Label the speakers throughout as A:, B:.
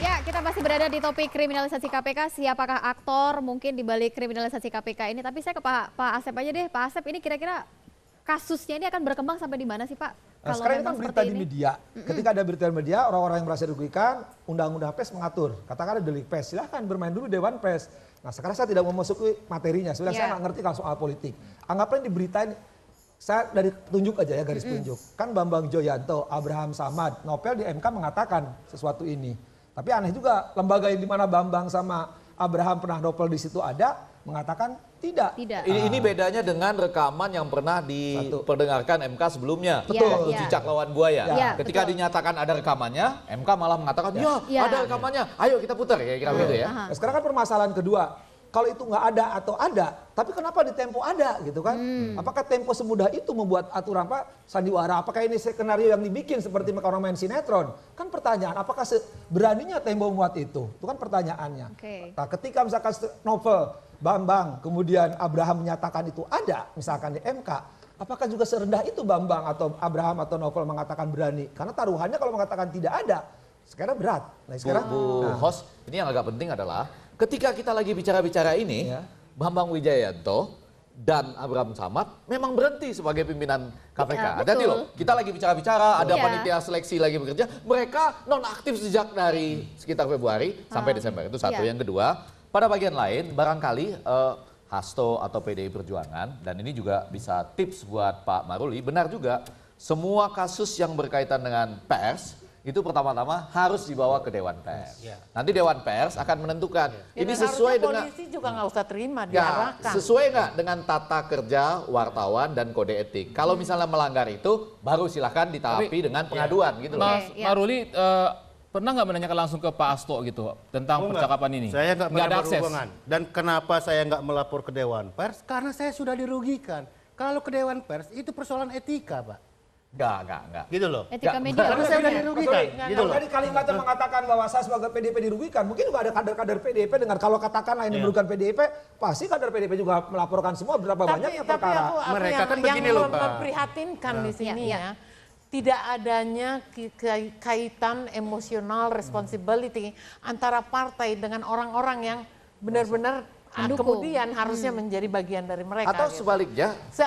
A: Ya, berada di topik kriminalisasi KPK, siapakah aktor mungkin dibalik kriminalisasi KPK ini? Tapi saya ke Pak, Pak Asep aja deh, Pak Asep ini kira-kira kasusnya ini akan berkembang sampai di mana sih Pak? Nah, sekarang ini kan berita ini? di media.
B: mm hmm Ketika ada berita di media, orang-orang yang merasa dirugikan, undang-undang PES mengatur. Katakan ada delik PES, silahkan bermain dulu Dewan PES. Nah sekarang saya tidak mau masuk ke materinya, sebenarnya yeah. saya iya. nggak ngerti kalau soal politik. Anggaplah di berita saya dari petunjuk aja ya garis mm-hmm. Kan Bambang Joyanto, Abraham Samad, Nobel di MK mengatakan sesuatu ini. Tapi aneh juga lembaga yang dimana Bambang sama Abraham pernah Nobel di situ ada, mengatakan tidak. tidak. Ini, ini ah. bedanya
C: dengan rekaman yang pernah diperdengarkan MK sebelumnya. Betul. Ya, ya. Cicak lawan buaya. Ya. Ketika betul. dinyatakan ada rekamannya, MK malah mengatakan, ya. ya, ya ada rekamannya, ayo kita putar. Ya, kira ya. ya. Nah,
B: sekarang kan permasalahan kedua, kalau itu nggak ada atau ada, tapi kenapa di tempo ada gitu kan? Hmm. Apakah tempo semudah itu membuat aturan Pak Sandiwara? Apakah ini skenario yang dibikin seperti orang main sinetron? Kan pertanyaan, apakah beraninya tempo membuat itu? Itu kan pertanyaannya. Okay. Nah, ketika misalkan novel Bambang, kemudian Abraham menyatakan itu ada, misalkan di MK, apakah juga serendah itu Bambang atau Abraham atau Novel mengatakan berani? Karena taruhannya kalau mengatakan tidak ada, sekarang berat. Nah, sekarang Bu, Bu nah.
C: host, ini yang agak penting adalah ketika kita lagi bicara-bicara ini, ya. Bambang Wijayanto dan Abraham Samad memang berhenti sebagai pimpinan KPK. Ya, ada loh, kita lagi bicara-bicara, ada ya. panitia seleksi lagi bekerja. Mereka nonaktif sejak dari sekitar Februari hmm. sampai ah. Desember. Itu satu. Ya. Yang kedua, pada bagian lain, barangkali eh, Hasto atau PDI Perjuangan, dan ini juga bisa tips buat Pak Maruli, benar juga, semua kasus yang berkaitan dengan pers, itu pertama-tama harus dibawa ke Dewan Pers. Ya. Nanti Dewan Pers akan menentukan ya, ini iya, sesuai dengan polisi
D: juga nggak usah terima ya, diarahkan. Sesuai
C: nggak dengan tata kerja wartawan dan kode etik. Kalau misalnya melanggar itu baru silahkan ditapi dengan iya. pengaduan ya. gitu Mas, Mas iya, Maruli uh, Pernah nggak menanyakan langsung ke Pak Asto gitu tentang oh, percakapan
E: ini? Saya nggak ada akses. Dan kenapa saya nggak melapor ke Dewan Pers? Karena saya sudah dirugikan. Kalau ke Dewan Pers itu persoalan etika, Pak. Enggak, enggak, enggak. Gitu loh. Etika media. Karena saya sudah dirugikan. Sorry, gitu loh. Tadi
B: Kalingata iya. mengatakan bahwa saya sebagai PDP dirugikan. Mungkin juga ada kader-kader PDP dengar kalau katakan lain yeah. Iya. merugikan PDP, pasti kader PDP juga melaporkan semua berapa tapi, banyak tapi perkara. Aku, aku Mereka yang, kan begini loh, Pak.
D: memprihatinkan di iya. sini ya tidak adanya kaitan emosional responsibility hmm. antara partai dengan orang-orang yang benar-benar ah, Mendukung. kemudian harusnya hmm. menjadi bagian dari mereka. Atau gitu. sebaliknya? Se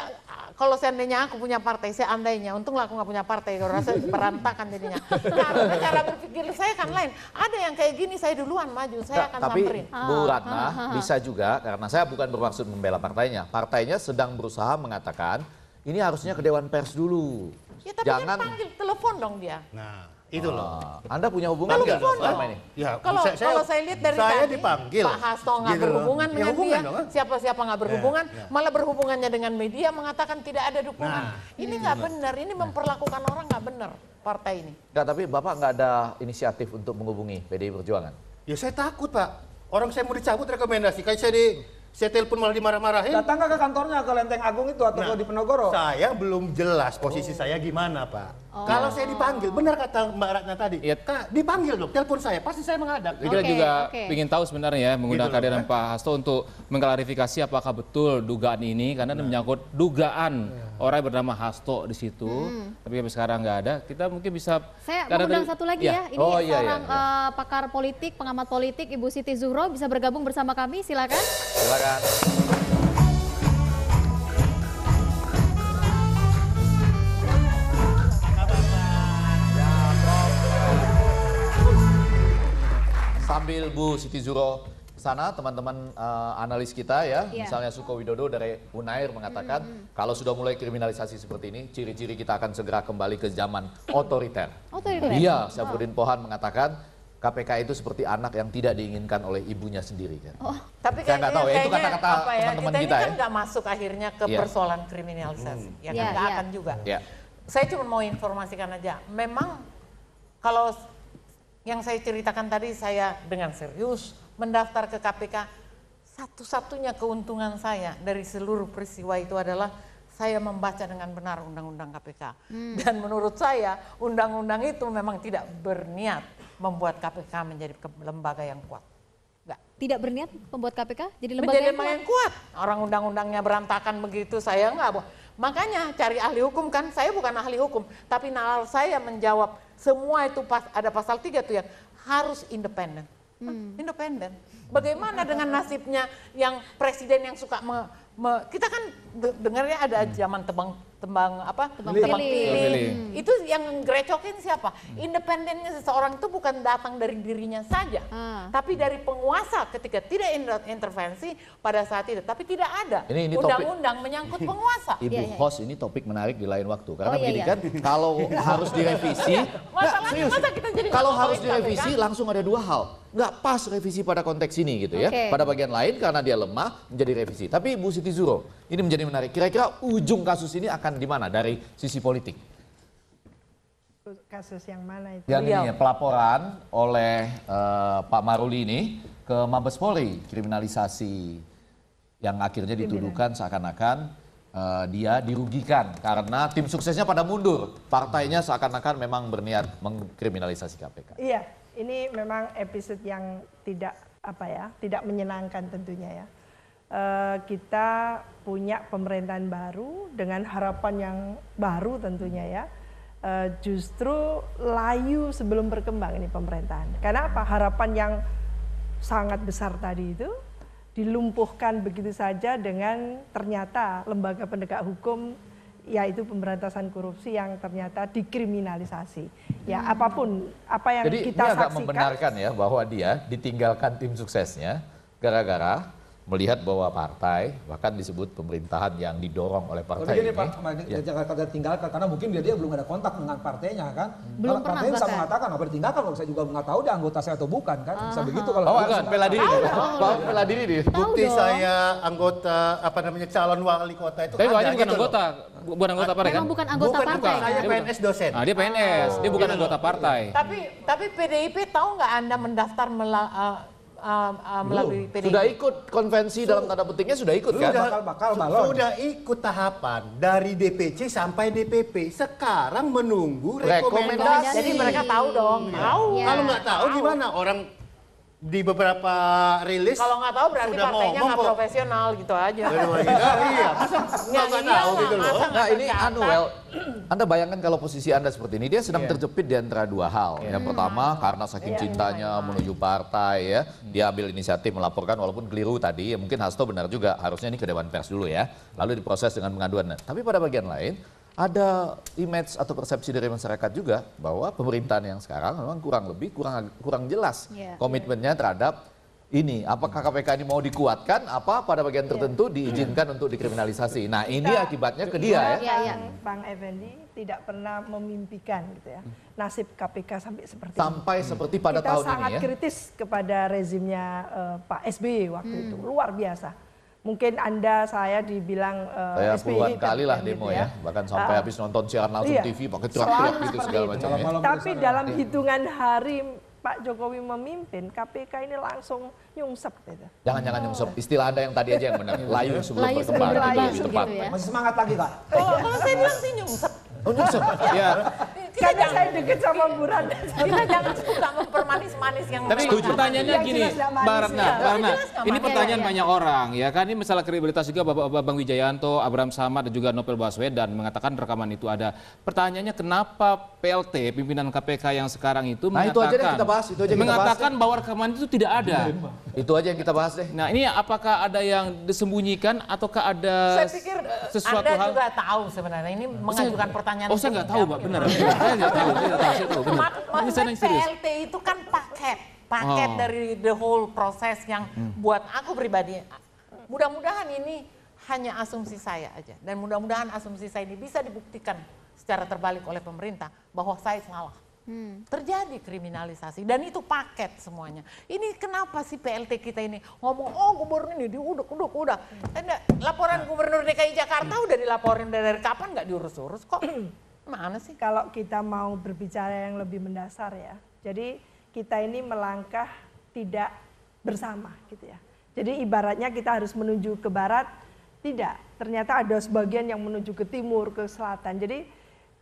D: kalau seandainya aku punya partai, seandainya, untunglah aku nggak punya partai, kalau rasa berantakan jadinya. Karena cara berpikir saya kan lain. Ada yang kayak gini, saya duluan maju, saya akan Tapi, samperin. Tapi ah, Bu Ratna ah, ah. bisa
C: juga, karena saya bukan bermaksud membela partainya. Partainya sedang berusaha mengatakan, ini harusnya ke Dewan Pers dulu. Ya tapi kan Jangan... kan panggil
D: telepon dong dia.
C: Nah, itu loh. Ah, Anda punya hubungan sama selama ini? Ya, kalau saya, kalau saya lihat dari saya tadi, dipanggil. Pak
D: Hasto nggak gitu berhubungan ya, dengan ya, dia, siapa-siapa nggak ya, berhubungan, ya, ya. malah berhubungannya dengan media mengatakan tidak ada dukungan. Nah, ini nggak benar, ini nah. memperlakukan orang nggak benar partai ini.
C: Enggak, tapi Bapak nggak ada inisiatif untuk menghubungi PDI Perjuangan? Ya saya takut Pak, orang saya mau dicabut rekomendasi, kayak saya di saya telepon malah dimarah-marahin. Datang ke kantornya ke Lenteng
E: Agung itu atau nah, di Penogoro? Saya belum jelas posisi oh. saya gimana, Pak. Oh. Kalau saya dipanggil, benar kata Mbak Ratna tadi. Ya. Kak, dipanggil dong, telepon saya, pasti saya menghadap. Kita okay, juga okay. ingin
C: tahu sebenarnya ya, menggunakan gitu kehadiran Pak Hasto untuk mengklarifikasi apakah betul dugaan ini, karena nah. menyangkut dugaan iya orang bernama Hasto di situ, hmm. tapi sampai sekarang nggak ada. Kita mungkin bisa. Saya mau undang satu lagi ya. ya. Ini oh, iya, iya. seorang iya, iya.
A: Uh, pakar politik, pengamat politik, Ibu Siti Zuhro bisa bergabung bersama kami. Silakan.
C: Silakan. Sambil Bu Siti Zuro sana teman-teman uh, analis kita ya, yeah. misalnya Suko Widodo dari Unair mengatakan mm -hmm. kalau sudah mulai kriminalisasi seperti ini, ciri-ciri kita akan segera kembali ke zaman otoriter.
D: Otoriter. Iya, oh.
C: Syafruddin Pohan mengatakan KPK itu seperti anak yang tidak diinginkan oleh ibunya sendiri kan.
D: Oh, tapi saya nggak tahu ya itu kata-kata ya, teman-teman kita, kita ini kan ya. kan nggak masuk akhirnya ke yeah. persoalan kriminalisasi, mm. ya kan? iya, nggak yeah, yeah. akan juga. Yeah. Saya cuma mau informasikan aja, memang kalau yang saya ceritakan tadi saya dengan serius mendaftar ke KPK, satu-satunya keuntungan saya dari seluruh peristiwa itu adalah saya membaca dengan benar undang-undang KPK. Hmm. Dan menurut saya undang-undang itu memang tidak berniat membuat KPK menjadi lembaga yang kuat. Enggak. Tidak berniat membuat KPK jadi lembaga menjadi yang, kuat. yang kuat. Orang undang-undangnya berantakan begitu saya enggak. Makanya cari ahli hukum kan, saya bukan ahli hukum, tapi nalar saya menjawab semua itu pas ada pasal tiga tuh yang harus independen hmm. independen. Bagaimana dengan nasibnya yang presiden yang suka me, me, kita kan dengarnya ada hmm. zaman tebang tembang apa tembang pilih. pilih hmm. itu yang grecokin siapa hmm. independennya seseorang itu bukan datang dari dirinya saja hmm. tapi dari penguasa ketika tidak intervensi pada saat itu tapi tidak ada undang-undang menyangkut penguasa ibu ya, ya, ya.
C: host ini topik menarik di lain waktu karena oh, iya, begini iya, kan kalau harus direvisi
D: nah, kalau harus direvisi kan?
C: langsung ada dua hal nggak pas revisi pada konteks ini gitu ya. Pada bagian lain karena dia lemah menjadi revisi. Tapi Bu Siti Zuro, ini menjadi menarik. Kira-kira ujung kasus ini akan di mana dari sisi politik?
F: Kasus yang mana itu? Yang ini
C: pelaporan oleh uh, Pak Maruli ini ke Mabes Polri kriminalisasi yang akhirnya dituduhkan seakan-akan uh, dia dirugikan karena tim suksesnya pada mundur. Partainya seakan-akan memang berniat mengkriminalisasi KPK.
F: Iya, ini memang episode yang tidak apa ya, tidak menyenangkan tentunya ya. E, kita punya pemerintahan baru dengan harapan yang baru tentunya ya. E, justru layu sebelum berkembang ini pemerintahan. Karena apa? Harapan yang sangat besar tadi itu dilumpuhkan begitu saja dengan ternyata lembaga penegak hukum yaitu pemberantasan korupsi yang ternyata dikriminalisasi. Ya, hmm. apapun apa yang Jadi, kita saksikan. Jadi agak membenarkan
C: ya bahwa dia ditinggalkan tim suksesnya gara-gara melihat bahwa partai bahkan disebut pemerintahan yang didorong oleh partai Jadi ini. Pak, ya. jangan
B: kata tinggalkan karena mungkin dia, dia belum ada kontak dengan partainya kan. Belum kalau partainya bisa mengatakan apa ditinggalkan kalau saya juga nggak tahu dia anggota saya atau bukan kan. Bisa ah, begitu ah. kalau oh, Peladi bela
E: diri. Tahu, bela diri Bukti saya anggota apa namanya calon wali kota itu Tapi ada gitu kan? bukan
C: anggota, bukan anggota partai kan? bukan anggota partai. Saya PNS dosen. Ah, dia PNS, dia bukan iya. anggota partai. Tapi
D: tapi PDIP tahu nggak Anda mendaftar eh, uh, melalui PDIP. Sudah ikut konvensi so, dalam tanda petiknya sudah ikut kan? sudah, kan? Bakal bakal balon. Sudah ikut
E: tahapan dari DPC sampai DPP. Sekarang menunggu rekomendasi. rekomendasi. Jadi mereka tahu dong. Iya. Tahu. Ya. Kalau nggak tahu gimana? Orang di beberapa
C: rilis kalau
D: nggak tahu berarti partainya nggak profesional gitu aja nah, iya nggak tahu gitu loh
C: nah ini anu well anda bayangkan kalau posisi anda seperti ini dia sedang yeah. terjepit di antara dua hal yeah. yang pertama karena saking yeah, iya. cintanya yeah. menuju partai ya hmm. dia ambil inisiatif melaporkan walaupun keliru tadi ya mungkin Hasto benar juga harusnya ini ke Dewan Pers dulu ya lalu diproses dengan pengaduan nah, tapi pada bagian lain ada image atau persepsi dari masyarakat juga bahwa pemerintahan yang sekarang memang kurang lebih kurang kurang jelas yeah. Iya. komitmennya terhadap ini apakah KPK ini mau dikuatkan apa pada bagian iya. tertentu yeah. diizinkan yeah. untuk dikriminalisasi. Nah, ini iya. akibatnya ke dia ya. Yang ya.
F: Hmm. Bang Effendi tidak pernah memimpikan gitu ya. Nasib KPK sampai seperti sampai
C: ini. seperti pada Kita tahun ini ya. sangat kritis
F: kepada rezimnya uh, Pak SBY waktu hmm. itu. Luar biasa mungkin Anda saya dibilang uh, saya SPI puluhan kali lah demo ya. ya. Bahkan ah, sampai uh, habis
C: nonton siaran langsung iya. TV pakai truk-truk gitu segala macam ya. Tapi dalam
F: hitungan hari Pak Jokowi memimpin, KPK ini langsung nyungsep gitu.
C: Jangan-jangan oh. nyungsep. Istilah Anda yang tadi aja yang benar. Iya. Layu sebelum Layu berkembang sebelum itu Gitu
F: ya.
B: Masih semangat lagi, Kak. Oh, kalau oh, saya bilang sih nyungsep. Oh, nyungsep. ya kita jangan saya deket
C: sama
F: Buran.
B: Kita jangan
D: suka mempermanis-manis yang Tapi manis. pertanyaannya gini, Mbak Ratna, iya, ini pertanyaan iya, iya.
C: banyak orang ya kan. Ini masalah kredibilitas juga Bapak Bang Wijayanto, Abraham Samad dan juga Novel Baswedan mengatakan rekaman itu ada. Pertanyaannya kenapa PLT pimpinan KPK yang sekarang itu nah, mengatakan itu aja yang kita bahas, itu aja yang mengatakan bahas, bahwa rekaman itu tidak ada. Itu aja yang kita bahas deh. Nah, ini apakah ada yang disembunyikan ataukah ada Saya pikir eh, sesuatu Anda hal? juga
D: tahu sebenarnya ini oh, mengajukan pertanyaan. Oh, saya nggak
C: tahu, Pak, benar.
D: saya nggak tahu, saya nggak
C: tahu,
D: saya tahu. saya PLT itu kan paket, paket oh. dari the whole proses yang hmm. buat aku pribadi. Mudah-mudahan ini hanya asumsi saya aja. Dan mudah-mudahan asumsi saya ini bisa dibuktikan secara terbalik oleh pemerintah bahwa saya salah. Hmm. Terjadi kriminalisasi dan itu paket semuanya. Ini kenapa sih PLT kita ini ngomong oh gubernur ini diuduk uduk udah. Laporan nah. gubernur DKI Jakarta hmm. udah dilaporin dari kapan nggak diurus-urus
F: kok. Mana sih? Kalau kita mau berbicara yang lebih mendasar ya. Jadi kita ini melangkah tidak bersama gitu ya. Jadi ibaratnya kita harus menuju ke barat, tidak. Ternyata ada sebagian yang menuju ke timur, ke selatan. Jadi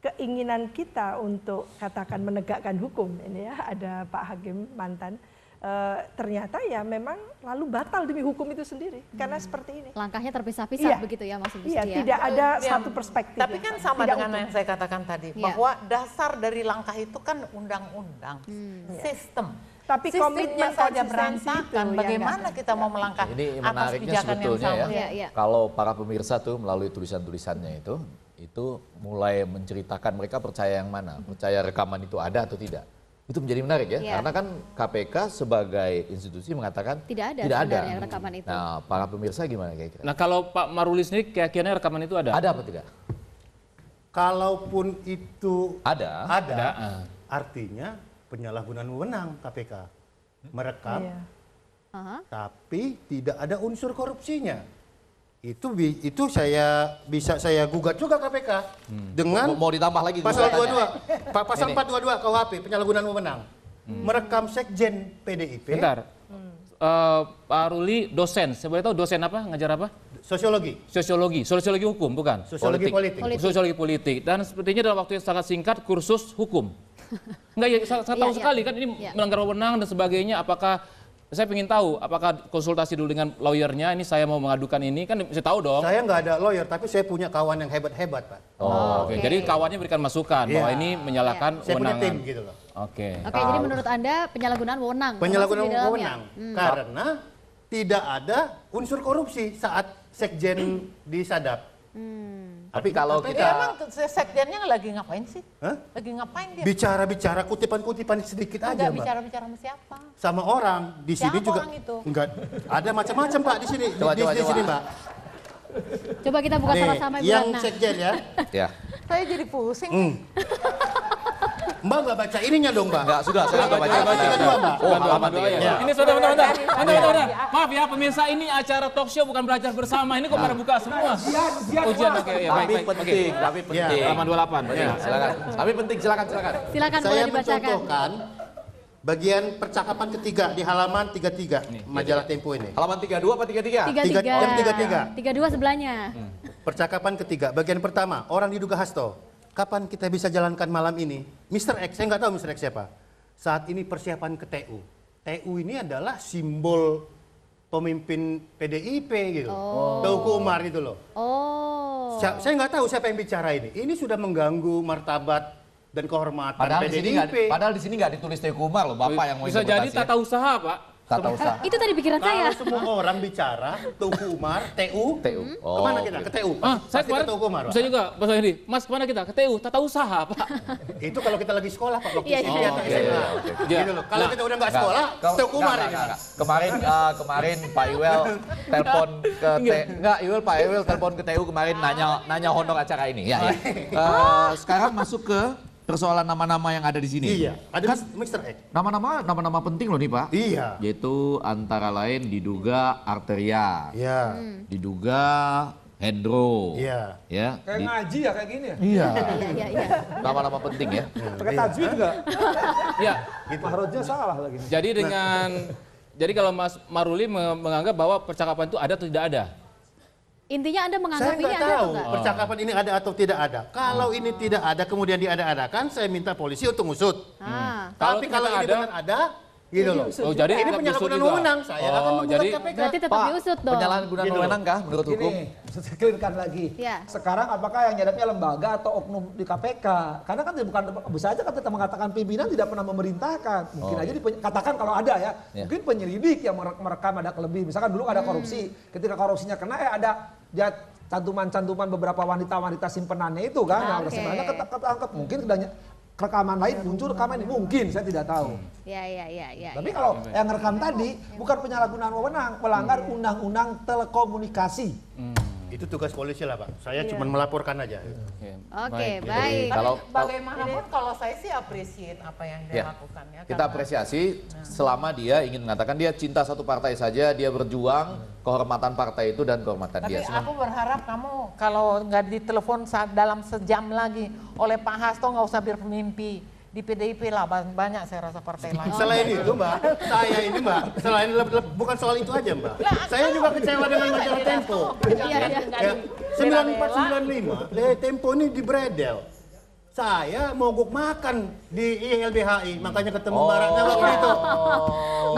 F: keinginan kita untuk katakan menegakkan hukum ini ya, ada Pak Hakim mantan e, ternyata ya memang lalu batal demi hukum itu sendiri hmm. karena seperti ini. Langkahnya terpisah-pisah iya. begitu ya Mas Iya, ya?
A: tidak ada ya. satu
D: perspektif. Tapi kan sama tidak dengan utuh. yang saya katakan tadi ya. bahwa dasar dari langkah itu kan undang-undang, hmm. Iya. sistem. Tapi komitmen saja berantakan. Itu, Bagaimana ya, kita ya. mau melangkah
C: ini atas sebetulnya yang sama? ya. ya. Kalau para pemirsa tuh melalui tulisan-tulisannya itu, itu mulai menceritakan mereka percaya yang mana, percaya rekaman itu ada atau tidak itu menjadi menarik ya, ya. karena kan KPK sebagai institusi mengatakan tidak ada, tidak ada. rekaman itu. Nah, para pemirsa gimana kira-kira? Nah, kalau Pak Maruli sendiri keyakinannya rekaman itu ada? Ada apa tidak?
E: Kalaupun itu
C: ada, ada, ada.
E: artinya penyalahgunaan wewenang KPK merekam, ya. tapi tidak ada unsur korupsinya itu itu saya bisa saya gugat juga KPK hmm. dengan mau, mau ditambah lagi pasal dua 22 pa, pasal empat 422 KUHP penyalahgunaan wewenang hmm. merekam sekjen PDIP
C: Bentar. Uh, Pak Ruli dosen, saya boleh tahu dosen apa, ngajar apa? Sosiologi. Sosiologi, sosiologi hukum bukan? Sosiologi politik. politik. politik. Sosiologi politik. Dan sepertinya dalam waktu yang sangat singkat kursus hukum. Enggak ya, sangat, iya, tahu ya, sekali ya. kan ini ya. melanggar wewenang dan sebagainya. Apakah saya ingin tahu apakah konsultasi dulu dengan lawyernya ini saya mau mengadukan ini kan saya tahu dong. Saya nggak ada lawyer tapi saya punya kawan yang hebat-hebat pak. Oh, oh oke. Okay. Jadi kawannya berikan masukan yeah. bahwa iya. ini menyalahkan yeah. Saya gitu loh. Oke. Okay. Oke. Okay, jadi menurut
A: anda penyalahgunaan wewenang. Penyalahgunaan wewenang hmm.
C: karena
E: tidak ada unsur korupsi saat sekjen disadap. Hmm. Tapi kalau Tapi kita emang
D: sekjennya lagi ngapain sih? Hah? Lagi ngapain dia? Bicara-bicara
E: kutipan-kutipan sedikit enggak, aja, Mbak.
D: bicara-bicara sama siapa?
E: Sama orang. Di siapa sini juga orang itu? enggak. Ada macam-macam, Pak, di sini. Coba, di, coba, di coba. sini, Mbak.
A: Coba kita buka sama-sama Ibu Yang sekjen ya.
E: ya.
D: Saya jadi pusing. Mm.
A: Mbak nggak
C: baca ininya dong, Mbak. Enggak, sudah, saya nggak baca. Baca kedua, Mbak. Oh, halaman tiga. Ya. Ini sudah, bentar, bentar. Iya. Bentar, bentar, bentar. Maaf ya, pemirsa ini acara talk show bukan belajar bersama. Ini kok nah. pada buka semua. Ujian, oke, ya, baik, baik. penting, tapi iya. penting. Halaman 28. Ya. Silakan. Tapi penting, silakan, silakan. Silakan, boleh dibacakan. Saya mencontohkan
E: bagian percakapan ketiga di halaman 33 Nih, majalah ini. Tempo ini. Halaman 32 apa 33? 33. Jam
A: 33. 32 sebelahnya.
E: Hmm. Percakapan ketiga, bagian pertama, orang diduga Hasto kapan kita bisa jalankan malam ini? Mr. X, saya nggak tahu Mr. X siapa. Saat ini persiapan ke TU. TU ini adalah simbol pemimpin PDIP gitu. Oh. Tauku Umar itu loh.
A: Oh. Saya,
E: saya nggak tahu siapa yang bicara ini. Ini sudah mengganggu martabat dan kehormatan padahal PDIP. Di sini gak, padahal di sini nggak ditulis Tauku Umar loh, Bapak yang mau Bisa jadi tata
C: usaha, Pak. Tata usaha. Itu tadi pikiran Kalo saya.
E: Kalau semua orang bicara Tuku Umar, TU,
C: TU. Oh, kemana kita? Ke TU. Ah, saya kemarin, ke Tuku Umar. Saya juga, Mas Henry. Mas, kemana kita? Ke TU, tata usaha, Pak. itu kalau kita lagi sekolah, Pak. Waktu yeah, oh, iya, iya, iya. iya, iya gitu loh. Kalau nah, kita udah nggak nah, sekolah, nah, Tuku Umar. Kemarin, uh, kemarin Pak Iwel telepon ke TU. Enggak, Iwel, Pak Iwel telepon ke TU kemarin nanya nanya honor acara ini. Ya, ya. Uh, sekarang masuk ke persoalan nama-nama yang ada di sini. Iya, ada kan, Mr. X. Nama-nama nama-nama penting loh nih, Pak. Iya. Yaitu antara lain diduga Arteria. Iya. Hmm. Diduga Hendro. Iya. Ya. Kayak di... ngaji
B: ya kayak gini ya? Iya. Iya, iya. Nama-nama
C: penting ya. Iya. Pakai tajwid enggak? Iya. Gitu. Mahrojnya salah lagi. Jadi dengan nah. jadi kalau Mas Maruli menganggap bahwa percakapan itu ada atau tidak ada?
A: Intinya Anda menganggap saya ini ada tahu
C: atau
E: percakapan ini ada atau tidak ada. Kalau oh. ini tidak ada kemudian diada-adakan, saya minta polisi untuk ngusut. Ah. Hmm. Tapi kalau, kalau ini benar ada,
D: gitu iya, loh. Oh, jadi ini penyalahgunaan wewenang. Saya oh, akan jadi KPK.
B: Berarti tetap Pak, diusut dong. Penyalahgunaan gitu wewenang kah menurut hukum? Ini, clearkan lagi. Ya. Sekarang apakah yang nyadapnya lembaga atau oknum di KPK? Karena kan bukan bisa aja kata mengatakan pimpinan tidak pernah memerintahkan. Mungkin oh, aja iya. dikatakan kalau ada ya. ya. Mungkin penyelidik yang merekam ada kelebihan. Misalkan dulu ada hmm. korupsi, hmm. ketika korupsinya kena ya ada dia cantuman-cantuman beberapa wanita-wanita simpenannya itu kan, nah, sebenarnya okay. simpenannya ketangkep mungkin kedanya rekaman lain muncul rekaman ini mungkin saya tidak tahu. Hmm. Ya ya ya ya. Tapi ya. kalau ya, yang rekam ya, tadi bukan penyalahgunaan wewenang, melanggar hmm. undang-undang telekomunikasi. Hmm.
E: Itu tugas polisi lah, pak, Saya yeah. cuma
C: melaporkan aja. Iya. Iya. Oke, okay, baik.
D: baik. Jadi, kalau bagaimanapun kalau saya sih apresiat apa yang dia yeah. lakukan ya. Kita
C: apresiasi nah. selama dia ingin mengatakan dia cinta satu partai saja, dia berjuang kehormatan partai itu dan kehormatan Tapi dia. Tapi aku
D: berharap kamu kalau nggak ditelepon saat dalam sejam lagi oleh Pak Hasto nggak usah bermimpi di PDIP lah banyak saya rasa partai lain. Selain itu
E: mbak, saya ini mbak, selain bukan soal itu aja mbak. Nah, saya juga kecewa dengan iya, majalah iya, iya. Tempo. Sembilan empat sembilan lima, eh, Tempo ini di Bredel. Saya mogok makan di
C: ILBHI, makanya ketemu oh. Baratnya waktu itu. Oh.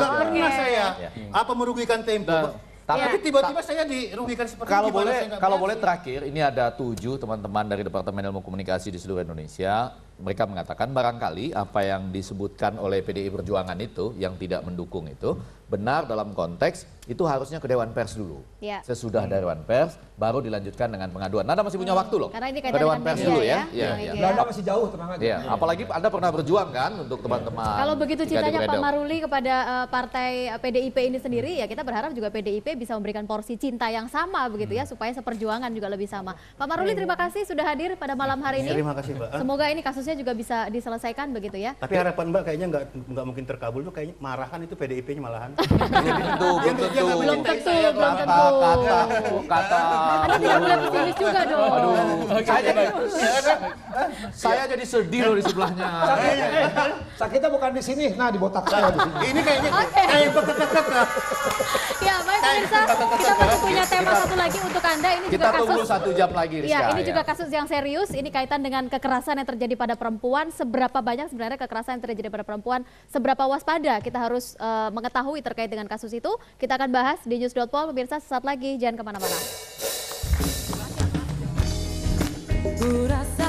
C: Nggak oh. pernah okay. saya. Apa merugikan Tempo? Nah. Tapi tiba-tiba saya dirugikan seperti kalau boleh, kalau boleh terakhir, ini ada tujuh teman-teman dari Departemen Ilmu Komunikasi di seluruh Indonesia mereka mengatakan barangkali apa yang disebutkan oleh PDI Perjuangan itu yang tidak mendukung itu benar dalam konteks itu harusnya ke Dewan Pers dulu. Ya. Sesudah hmm. Dewan Pers baru dilanjutkan dengan pengaduan. Nanda masih punya hmm. waktu loh. Karena ini ke Dewan Pers dulu ya. ya. Iya, iya. Ya. Anda masih jauh tenang aja. Ya. Apalagi Anda pernah berjuang kan untuk iya. teman-teman. Kalau begitu cintanya Pak Maruli
A: kepada uh, partai PDIP eh, ini sendiri ya kita berharap juga PDIP bisa memberikan porsi cinta yang sama begitu ya hmm. supaya seperjuangan juga lebih sama. Pak Maruli terima iya. kasih sudah hadir pada malam hari ini. Terima kasih Mbak. Semoga ini kasus kasusnya juga bisa diselesaikan begitu ya.
E: Tapi harapan Mbak kayaknya nggak nggak mungkin terkabul tuh kayaknya marahan itu PDIP-nya malahan. tentu,
C: belum tentu. Belum tentu, belum tentu. Kata, kata. Anda tidak boleh pesimis juga dong. Aduh. Saya kan-
B: kan- saya jadi
C: sedih loh di sebelahnya. Eh, eh,
B: sakitnya bukan di sini, nah di botak saya. Ini kayaknya kayak
A: Ya, baik pemirsa, kita masih punya tema satu lagi untuk Anda. Ini juga kasus. tunggu satu jam lagi, Rizka. Ya, ini juga kasus yang serius. Ini kaitan dengan kekerasan yang terjadi pada perempuan, seberapa banyak sebenarnya kekerasan yang terjadi pada perempuan, seberapa waspada kita harus uh, mengetahui terkait dengan kasus itu. Kita akan bahas di news.pol, pemirsa sesaat lagi, jangan kemana-mana.
D: Kurasa...